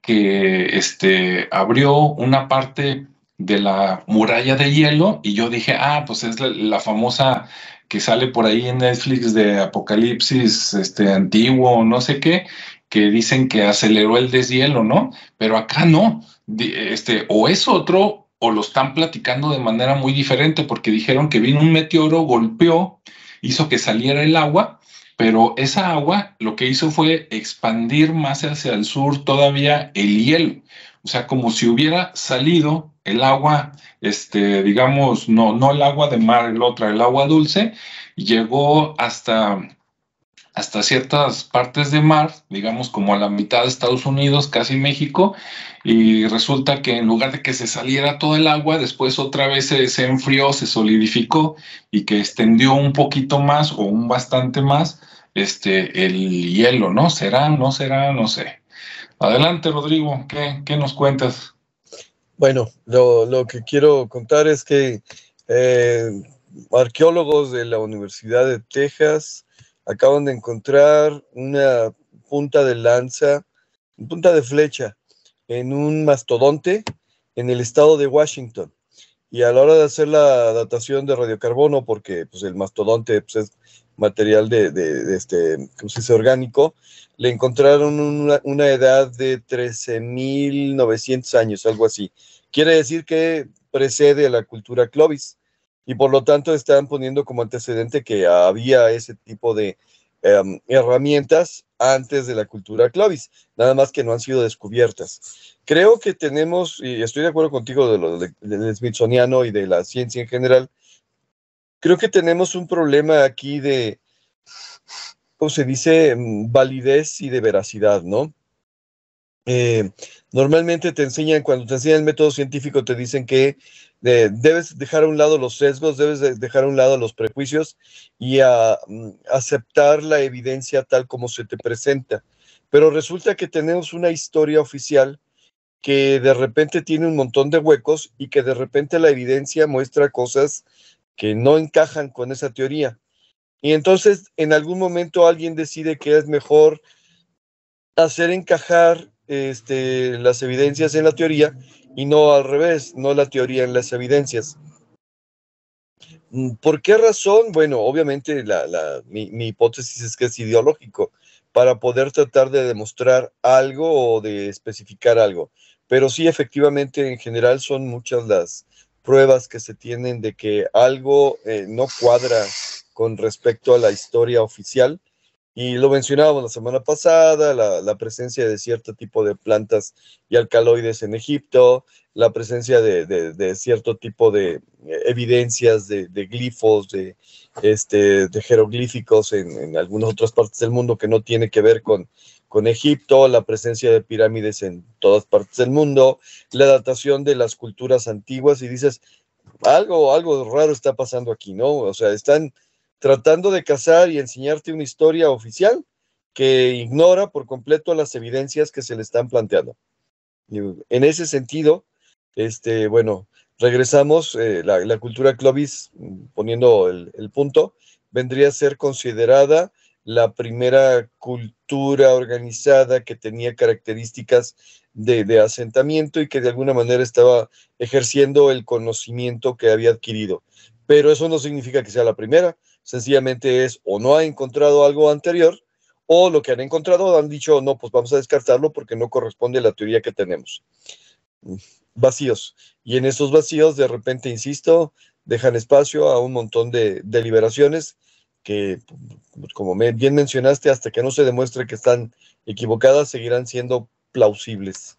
que este, abrió una parte de la muralla de hielo y yo dije, ah, pues es la famosa que sale por ahí en Netflix de Apocalipsis este, antiguo, no sé qué, que dicen que aceleró el deshielo, ¿no? Pero acá no. Este, o es otro, o lo están platicando de manera muy diferente, porque dijeron que vino un meteoro, golpeó, hizo que saliera el agua, pero esa agua lo que hizo fue expandir más hacia el sur todavía el hielo. O sea, como si hubiera salido el agua, este, digamos, no, no el agua de mar, el otra, el agua dulce, llegó hasta, hasta ciertas partes de mar, digamos como a la mitad de Estados Unidos, casi México, y resulta que en lugar de que se saliera todo el agua, después otra vez se, enfrió, se solidificó y que extendió un poquito más o un bastante más este, el hielo, ¿no? ¿Será? ¿No será? No sé. Adelante, Rodrigo, qué nos cuentas? Bueno, lo, que quiero contar es que eh, arqueólogos de la Universidad de Texas acaban de encontrar una punta de lanza, punta de flecha en un mastodonte en el estado de Washington. Y a la hora de hacer la datación de radiocarbono, porque pues, el mastodonte pues, es material de, este, ¿cómo se dice? Orgánico, le encontraron una, edad de 13.900 años, algo así. Quiere decir que precede a la cultura Clovis y por lo tanto están poniendo como antecedente que había ese tipo de em, herramientas antes de la cultura Clovis, nada más que no han sido descubiertas. Creo que tenemos, y estoy de acuerdo contigo de lo del de Smithsoniano y de la ciencia en general, creo que tenemos un problema aquí de, ¿cómo se dice? Mm, validez y de veracidad, ¿no? Eh, normalmente te enseñan, cuando te enseñan el método científico, te dicen que eh, debes dejar a un lado los sesgos, debes dejar a un lado los prejuicios y a, mm, aceptar la evidencia tal como se te presenta. Pero resulta que tenemos una historia oficial que de repente tiene un montón de huecos y que de repente la evidencia muestra cosas que no encajan con esa teoría. Y entonces en algún momento alguien decide que es mejor hacer encajar este, las evidencias en la teoría y no al revés, no la teoría en las evidencias. ¿Por qué razón? Bueno, obviamente mi, mi, hipótesis es que es ideológico, para poder tratar de demostrar algo o de especificar algo. Pero sí, efectivamente, en general son muchas las, pruebas que se tienen de que algo eh, no cuadra con respecto a la historia oficial. Y lo mencionábamos la semana pasada, la, presencia de cierto tipo de plantas y alcaloides en Egipto, la presencia de, cierto tipo de eh, evidencias de, glifos, de, este, de jeroglíficos en, en, algunas otras partes del mundo que no tiene que ver con, con Egipto, la presencia de pirámides en todas partes del mundo, la datación de las culturas antiguas y dices, algo, algo raro está pasando aquí, ¿no? O sea, están tratando de cazar y enseñarte una historia oficial que ignora por completo las evidencias que se le están planteando. En ese sentido, este, bueno, regresamos, eh, la, cultura Clovis, poniendo el, punto, vendría a ser considerada la primera cultura organizada que tenía características de, de, asentamiento y que de alguna manera estaba ejerciendo el conocimiento que había adquirido. Pero eso no significa que sea la primera, sencillamente es o no ha encontrado algo anterior o lo que han encontrado han dicho no, pues vamos a descartarlo porque no corresponde a la teoría que tenemos. Vacíos. Y en esos vacíos, de repente, insisto, dejan espacio a un montón de deliberaciones que, como bien mencionaste, hasta que no se demuestre que están equivocadas, seguirán siendo plausibles.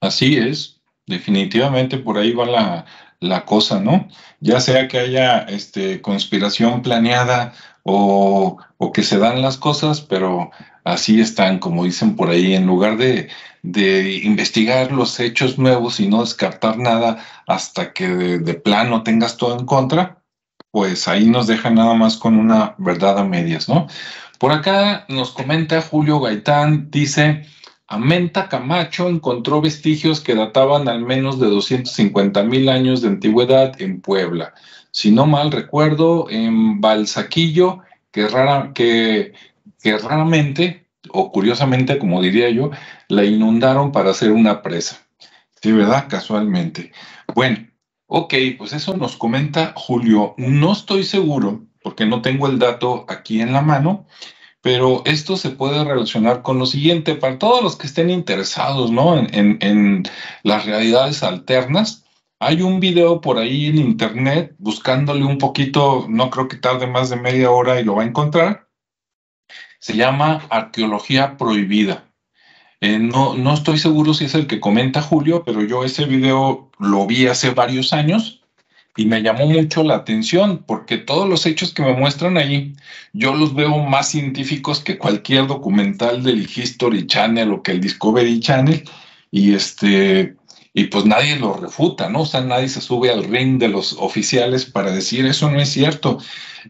Así es, definitivamente por ahí va la, la cosa, ¿no? Ya sea que haya este, conspiración planeada o, que se dan las cosas, pero así están, como dicen por ahí, en lugar de, investigar los hechos nuevos y no descartar nada hasta que de, plano tengas todo en contra, pues ahí nos deja nada más con una verdad a medias, ¿no? Por acá nos comenta Julio Gaitán, dice, Amenta Camacho encontró vestigios que databan al menos de 250 mil años de antigüedad en Puebla si no mal recuerdo, en Balsaquillo, que, rara, que, raramente, o curiosamente, como diría yo, la inundaron para hacer una presa. Sí, ¿verdad? Casualmente. Bueno, ok, pues eso nos comenta Julio. No estoy seguro, porque no tengo el dato aquí en la mano, pero esto se puede relacionar con lo siguiente, para todos los que estén interesados ¿no? en, en las realidades alternas, hay un video por ahí en internet buscándole un poquito, no creo que tarde más de media hora y lo va a encontrar. Se llama Arqueología Prohibida. Eh, no, no estoy seguro si es el que comenta Julio, pero yo ese video lo vi hace varios años y me llamó mucho la atención porque todos los hechos que me muestran ahí, yo los veo más científicos que cualquier documental del History Channel o que el Discovery Channel. Y este, y pues nadie lo refuta, ¿no? O sea, nadie se sube al ring de los oficiales para decir eso no es cierto.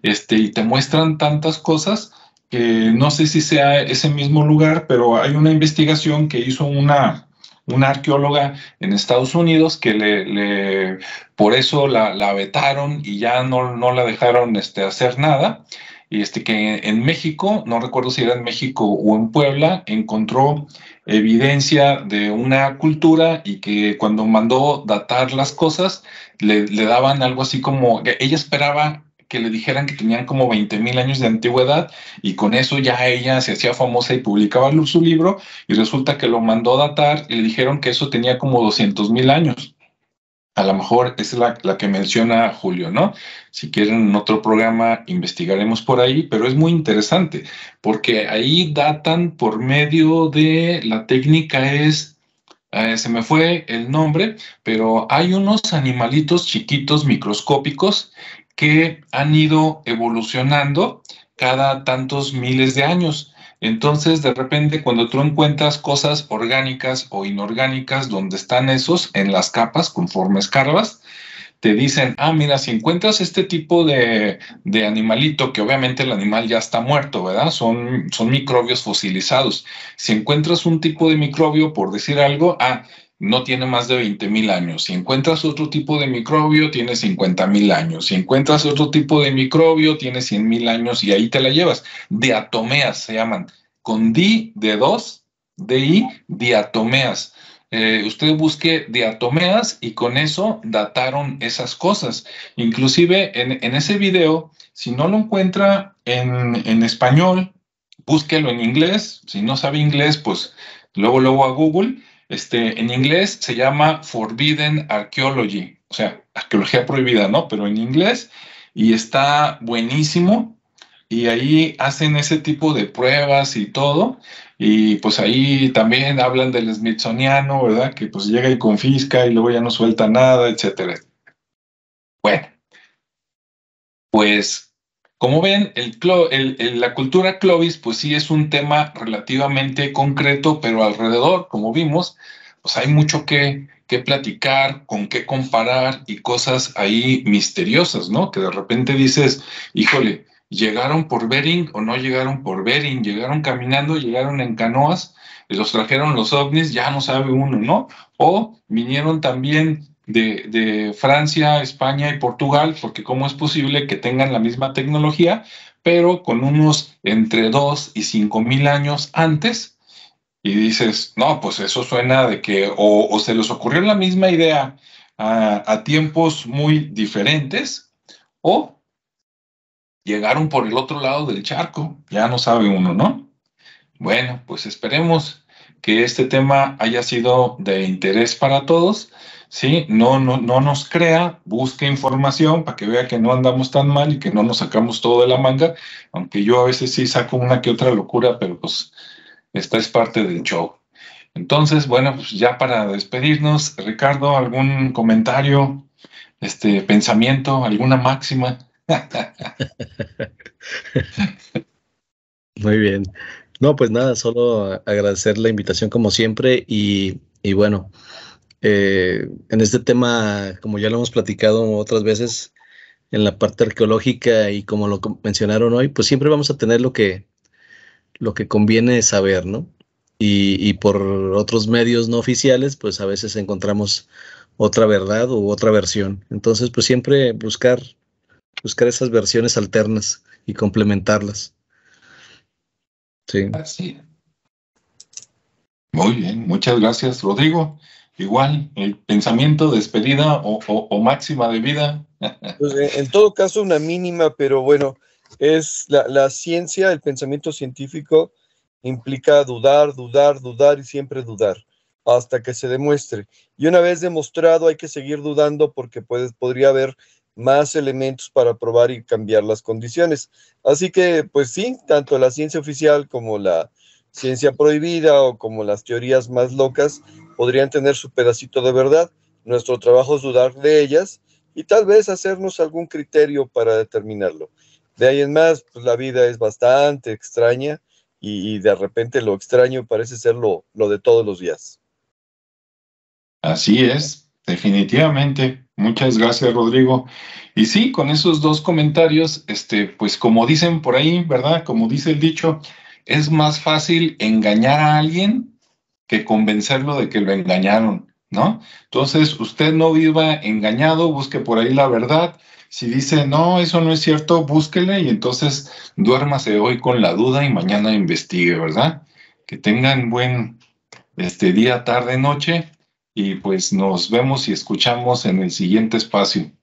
Este, y te muestran tantas cosas que no sé si sea ese mismo lugar, pero hay una investigación que hizo una, una arqueóloga en Estados Unidos que le, por eso la, vetaron y ya no, no la dejaron este, hacer nada. Y este que en México, no recuerdo si era en México o en Puebla, encontró evidencia de una cultura y que cuando mandó datar las cosas le, daban algo así como, ella esperaba que le dijeran que tenían como 20 mil años de antigüedad y con eso ya ella se hacía famosa y publicaba su libro y resulta que lo mandó datar y le dijeron que eso tenía como 200 mil años a lo mejor es la, que menciona Julio, ¿no? Si quieren en otro programa investigaremos por ahí, pero es muy interesante porque ahí datan por medio de la técnica es, eh, se me fue el nombre, pero hay unos animalitos chiquitos microscópicos que han ido evolucionando cada tantos miles de años. Entonces, de repente, cuando tú encuentras cosas orgánicas o inorgánicas donde están esos en las capas, conformes carvas, te dicen, ah, mira, si encuentras este tipo de, de, animalito, que obviamente el animal ya está muerto, ¿verdad? Son, son microbios fosilizados. Si encuentras un tipo de microbio, por decir algo, ah, no tiene más de 20.000 años. Si encuentras otro tipo de microbio, tiene 50.000 años. Si encuentras otro tipo de microbio, tiene 100.000 años y ahí te la llevas. Diatomeas se llaman. Con di de 2, di, diatomeas. Eh, usted busque diatomeas y con eso dataron esas cosas. Inclusive en, ese video, si no lo encuentra en, en español, búsquelo en inglés. Si no sabe inglés, pues luego, luego a Google este, en inglés se llama Forbidden Archaeology, o sea, arqueología prohibida, ¿no? Pero en inglés y está buenísimo. Y ahí hacen ese tipo de pruebas y todo. Y pues ahí también hablan del Smithsoniano, ¿verdad? Que pues llega y confisca y luego ya no suelta nada, etcétera. Bueno, pues como ven, la cultura Clovis, pues sí es un tema relativamente concreto, pero alrededor, como vimos, pues hay mucho que, que platicar, con qué comparar y cosas ahí misteriosas, ¿no? Que de repente dices, híjole, llegaron por Bering o no llegaron por Bering, llegaron caminando, llegaron en canoas, los trajeron los ovnis, ya no sabe uno, ¿no? O vinieron también de, Francia, España y Portugal, porque cómo es posible que tengan la misma tecnología, pero con unos entre 2 y 5 mil años antes. Y dices, no, pues eso suena de que o, se les ocurrió la misma idea a tiempos muy diferentes, o llegaron por el otro lado del charco, ya no sabe uno, ¿no? Bueno, pues esperemos que este tema haya sido de interés para todos. ¿sí? No, no, no nos crea, busque información para que vea que no andamos tan mal y que no nos sacamos todo de la manga, aunque yo a veces sí saco una que otra locura, pero pues esta es parte del show. Entonces, bueno, pues ya para despedirnos, Ricardo, ¿algún comentario, este pensamiento, alguna máxima? Muy bien. No, pues nada, solo agradecer la invitación como siempre y, y bueno, eh, en este tema, como ya lo hemos platicado otras veces, en la parte arqueológica y como lo mencionaron hoy, pues siempre vamos a tener lo que, lo que conviene saber, ¿no? Y, por otros medios no oficiales, pues a veces encontramos otra verdad u otra versión. Entonces, pues siempre buscar, buscar esas versiones alternas y complementarlas. Sí. Muy bien, muchas gracias, Rodrigo. Igual, el pensamiento, despedida o, máxima de vida. Pues, eh, en todo caso, una mínima, pero bueno, es la, ciencia, el pensamiento científico implica dudar, dudar, dudar y siempre dudar hasta que se demuestre. Y una vez demostrado, hay que seguir dudando porque podría haber más elementos para probar y cambiar las condiciones. Así que, pues sí, tanto la ciencia oficial como la ciencia prohibida o como las teorías más locas podrían tener su pedacito de verdad. Nuestro trabajo es dudar de ellas y tal vez hacernos algún criterio para determinarlo. De ahí en más, pues la vida es bastante extraña y, de repente lo extraño parece ser lo, lo de todos los días. Así es, definitivamente. Muchas gracias, Rodrigo. Y sí, con esos dos comentarios, este, pues como dicen por ahí, ¿verdad? Como dice el dicho, es más fácil engañar a alguien que convencerlo de que lo engañaron, ¿no? Entonces, usted no viva engañado, busque por ahí la verdad. Si dice, no, eso no es cierto, búsquele y entonces duérmase hoy con la duda y mañana investigue, ¿verdad? Que tengan buen este, día, tarde, noche y pues nos vemos y escuchamos en el siguiente espacio.